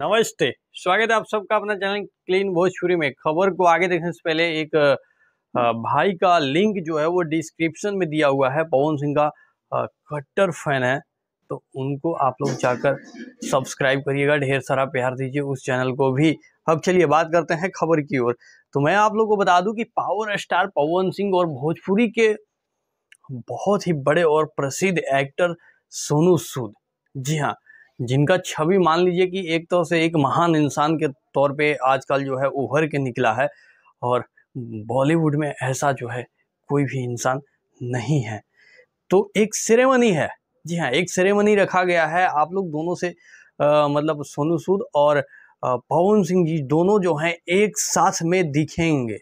नमस्ते स्वागत है आप सबका अपना चैनल क्लीन भोजपुरी में खबर को आगे देखने से पहले एक भाई का लिंक जो है वो डिस्क्रिप्शन में दिया हुआ है पवन सिंह का कट्टर फैन है तो उनको आप लोग जाकर सब्सक्राइब करिएगा ढेर सारा प्यार दीजिए उस चैनल को भी अब चलिए बात करते हैं खबर की ओर तो मैं आप लोग को बता दूं कि पावर स्टार पवन सिंह और भोजपुरी के बहुत ही बड़े और प्रसिद्ध एक्टर सोनू सूद जी हाँ जिनका छवि मान लीजिए कि एक तो से एक महान इंसान के तौर पे आजकल जो है उभर के निकला है और बॉलीवुड में ऐसा जो है कोई भी इंसान नहीं है तो एक सेरेमनी है जी हाँ एक सेरेमनी रखा गया है आप लोग दोनों से आ, मतलब सोनू सूद और पवन सिंह जी दोनों जो हैं एक साथ में दिखेंगे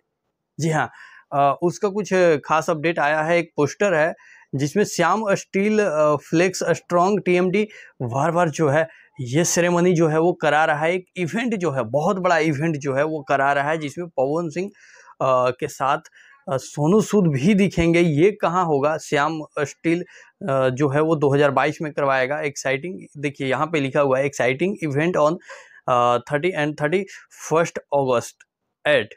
जी हाँ उसका कुछ खास अपडेट आया है एक पोस्टर है जिसमें Shyam steel flex strong TMT bar bar जो है ये सेरेमनी जो है वो करा रहा है एक इवेंट जो है बहुत बड़ा इवेंट जो है वो करा रहा है जिसमें पवन सिंह के साथ सोनू सूद भी दिखेंगे ये कहाँ होगा श्याम स्टील जो है वो 2022 में करवाएगा एक्साइटिंग देखिए यहाँ पे लिखा हुआ है exciting event on thirty and thirty first August at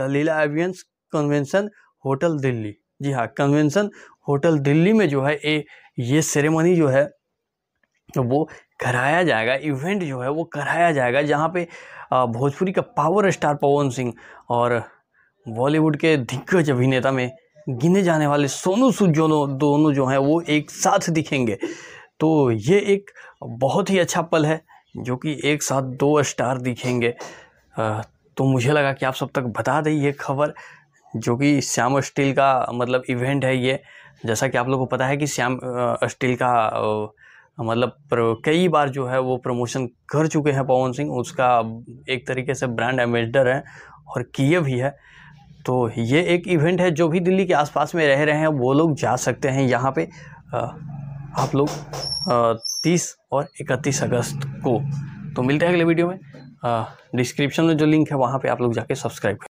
the Leela ambience convention hotel Delhi जी हाँ कन्वेंशन होटल दिल्ली में जो है ए, ये सेरेमनी जो है वो कराया जाएगा इवेंट जो है वो कराया जाएगा जहाँ पे भोजपुरी का पावर स्टार पवन सिंह और बॉलीवुड के दिग्गज अभिनेता में गिने जाने वाले सोनू सूद दोनों दोनों जो हैं वो एक साथ दिखेंगे तो ये एक बहुत ही अच्छा पल है जो कि एक साथ दो स्टार दिखेंगे तो मुझे लगा कि आप सब तक बता दें ये खबर जो कि श्याम स्टील का मतलब इवेंट है ये जैसा कि आप लोगों को पता है कि श्याम स्टील का मतलब कई बार जो है वो प्रमोशन कर चुके हैं पवन सिंह उसका एक तरीके से ब्रांड एम्बेसडर है और किए भी है तो ये एक इवेंट है जो भी दिल्ली के आसपास में रह रहे हैं वो लोग जा सकते हैं यहाँ पे आप लोग तीस और इकतीस अगस्त को तो मिलते हैं अगले वीडियो में डिस्क्रिप्शन में जो लिंक है वहाँ पे आप लोग जाके सब्सक्राइब